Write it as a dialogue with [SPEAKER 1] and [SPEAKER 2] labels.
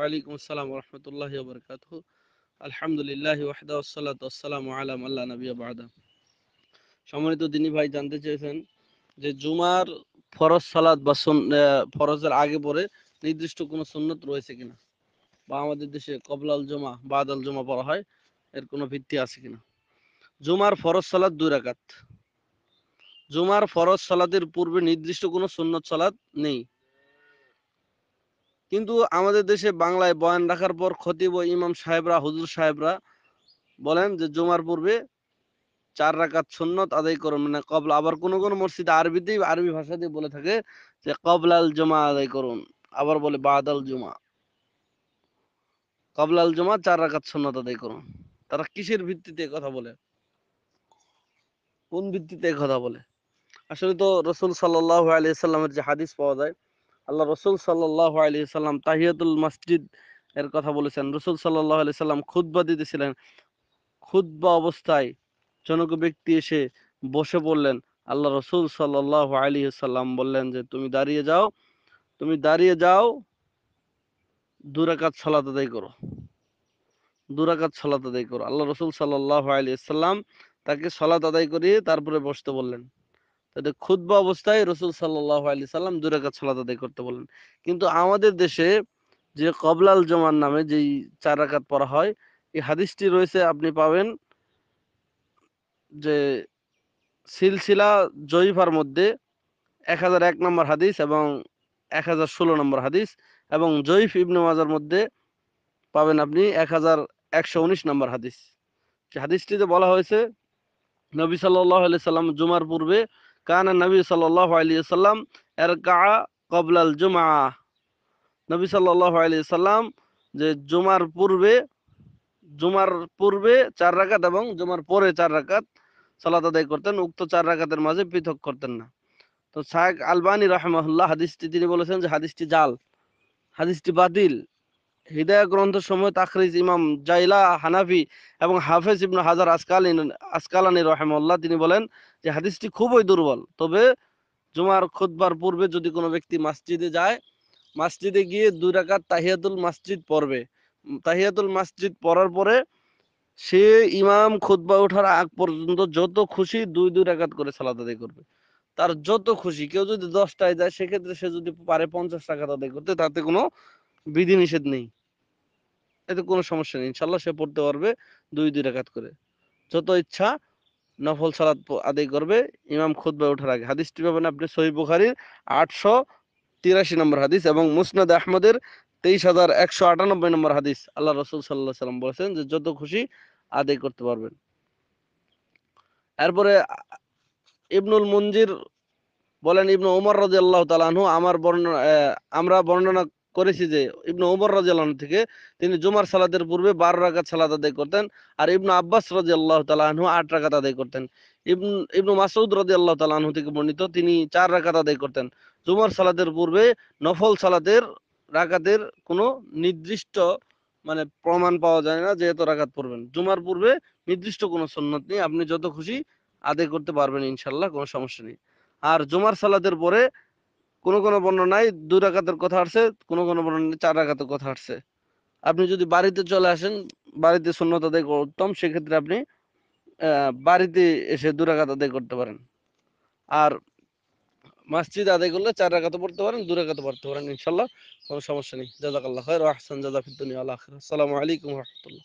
[SPEAKER 1] ওয়ালাইকুম আসসালাম রহমতুল্লাহ বরকাত আলহামদুলিল্লাহ ওয়াহদা আসসালাম আলাম আল্লাহ নবী বাদা সম্মানিত ভাই জানতে চেয়েছেন যে জুমার ফরজ বা ফরজের আগে পরে নির্দিষ্ট কোনো সুন্নত রয়েছে কিনা বা আমাদের দেশে কবলাল জমা বাদাল জমা পড়া হয় এর কোনো ভিত্তি আছে কিনা জুমার ফরজ সালাত দুই রাকাত জুমার ফরজ সালাতের পূর্বে নির্দিষ্ট কোনো সুন্নত সালাত নেই কিন্তু আমাদের দেশে বাংলায় বয়ান রাখার পর খতিব ইমাম সাহেবরা হুজুর সাহেবরা বলেন যে জুমার পূর্বে চার রাকাত সুন্নত আদায় করুন মানে কবলা আবার কোনো কোন মসজিদ আরবিতেই আরবি ভাষাতে বলে থাকে যে কবলাল জমা আদায় করুন আবার বলে বাদাল জুমা কবলাল জমা চার রাকাত সুন্নত আদায় করুন তারা কিসের ভিত্তিতে কথা বলে কোন ভিত্তিতে কথা বলে আসলে তো রসুল সাল্লাহ আলিয়া সাল্লামের যে হাদিস পাওয়া যায় আল্লাহ রসুল সাল্লাহ আলী সাল্লাম তাহিয়াতুল মসজিদ এর কথা বলেছেন রসুল সাল্লাহ আলি সাল্লাম খুদ্া দিতেছিলেন খুদ্া অবস্থায় জনক ব্যক্তি এসে বসে পড়লেন আল্লাহ রসুল সাল্লাহ আলী সাল্লাম বললেন যে তুমি দাঁড়িয়ে যাও তুমি দাঁড়িয়ে যাও দুরাকাত ছলা আদায় করো দুরাকাত ছলা আদায় করো আল্লাহ রসুল সাল্লাহ আলী সাল্লাম তাকে ছলা আদায় করিয়ে তারপরে বসতে বললেন তাদের ক্ষুদ্র অবস্থায় রসুল সাল্লাহ আলি সাল্লাম দূরে কাজ সালাত করতে বলেন কিন্তু আমাদের দেশে যে কবলাল জমান নামে যেই চার রাকাত পড়া হয় এই হাদিসটি রয়েছে আপনি পাবেন যে সিলসিলা জয়ীফার মধ্যে এক হাজার এক নম্বর হাদিস এবং এক হাজার ষোলো নম্বর হাদিস এবং জয়ীফ ইবনে মাজার মধ্যে পাবেন আপনি এক হাজার একশো উনিশ নম্বর হাদিস হাদিসটিতে বলা হয়েছে নবী সাল্লাহ সাল্লাম জুমার পূর্বে কানা নবী সাল্লাহ আলী সাল্লাম এর কা কবলাল জুমা নবী সাল্লাহ আলী সাল্লাম যে জুমার পূর্বে জুমার পূর্বে চার রাকাত এবং জুমার পরে চার রাকাত সালাত আদায় করতেন উক্ত চার রাকাতের মাঝে পৃথক করতেন না তো শাহ আলবানী রহমাহুল্লাহ হাদিসটি তিনি বলেছেন যে হাদিসটি জাল হাদিসটি বাতিল হৃদয় গ্রন্থ সময় তাখরিজ ইমাম জাইলা হানাফি এবং হাফেজ ইবনু হাজার আসকাল আসকালানি রহেমল্লাহ তিনি বলেন যে হাদিসটি খুবই দুর্বল তবে জুমার খুতবার পূর্বে যদি কোনো ব্যক্তি মসজিদে যায় মসজিদে গিয়ে দুই রাকাত তাহিয়াতুল মসজিদ পড়বে তাহিয়াতুল মসজিদ পড়ার পরে সে ইমাম খুতবা ওঠার আগ পর্যন্ত যত খুশি দুই দুই রাকাত করে সালাদ আদায় করবে তার যত খুশি কেউ যদি দশটায় যায় সেক্ষেত্রে সে যদি পারে পঞ্চাশ টাকা তাদের করতে তাতে কোনো বিধিনিষেধ নেই এতে কোনো সমস্যা নেই ইনশাল্লাহ সে পড়তে পারবে দুই দুই রেখাত করে যত ইচ্ছা নফল সালাদ আদায় করবে ইমাম খুদ্ ওঠার আগে হাদিসটি পাবেন আপনি সহি বুখারির আটশো তিরাশি নম্বর হাদিস এবং মুসনাদ আহমদের তেইশ হাজার একশো আটানব্বই নম্বর হাদিস আল্লাহ রসুল সাল্লাহ সাল্লাম বলেছেন যে যত খুশি আদায় করতে পারবেন এরপরে ইবনুল মঞ্জির বলেন ইবনু ওমর রাজি আল্লাহ তালাহু আমার বর্ণনা আমরা বর্ণনা করেছি যে ইবনু ওমর রাজিয়াল থেকে তিনি জুমার সালাদের পূর্বে বারো রাকাত সালাদ আদায় করতেন আর ইবনু আব্বাস রাজিয়াল্লাহ তালাহনু আট রাকাত আদায় করতেন ইবনু ইবনু মাসউদ রাজিয়াল্লাহ তালাহনু থেকে বর্ণিত তিনি চার রাকাত আদায় করতেন জুমার সালাদের পূর্বে নফল সালাদের রাকাতের কোনো নির্দিষ্ট মানে প্রমাণ পাওয়া যায় না যে এত রাকাত পড়বেন জুমার পূর্বে নির্দিষ্ট কোনো সন্ন্যত নেই আপনি যত খুশি আদায় করতে পারবেন ইনশাল্লাহ কোনো সমস্যা নেই আর জুমার সালাদের পরে কোন কোন বর্ণনায় দু রাখাতের কথা আসছে কোন কোন বর্ণনায় চার রাখাতের কথা আসছে আপনি যদি বাড়িতে চলে আসেন বাড়িতে শূন্যতা দিয়ে করতাম সেক্ষেত্রে আপনি বাড়িতে এসে দু রাকাত আদায় করতে পারেন আর মসজিদ আদায় করলে চার রাখাতে পড়তে পারেন দু রাখাতে পড়তে পারেন ইনশাল্লাহ কোনো সমস্যা নেই জাজাকাল্লাহ খায়ের আহসান জাজাফিদ্দুনিয়া আল্লাহ আসসালামু আলাইকুম রহমতুল্লাহ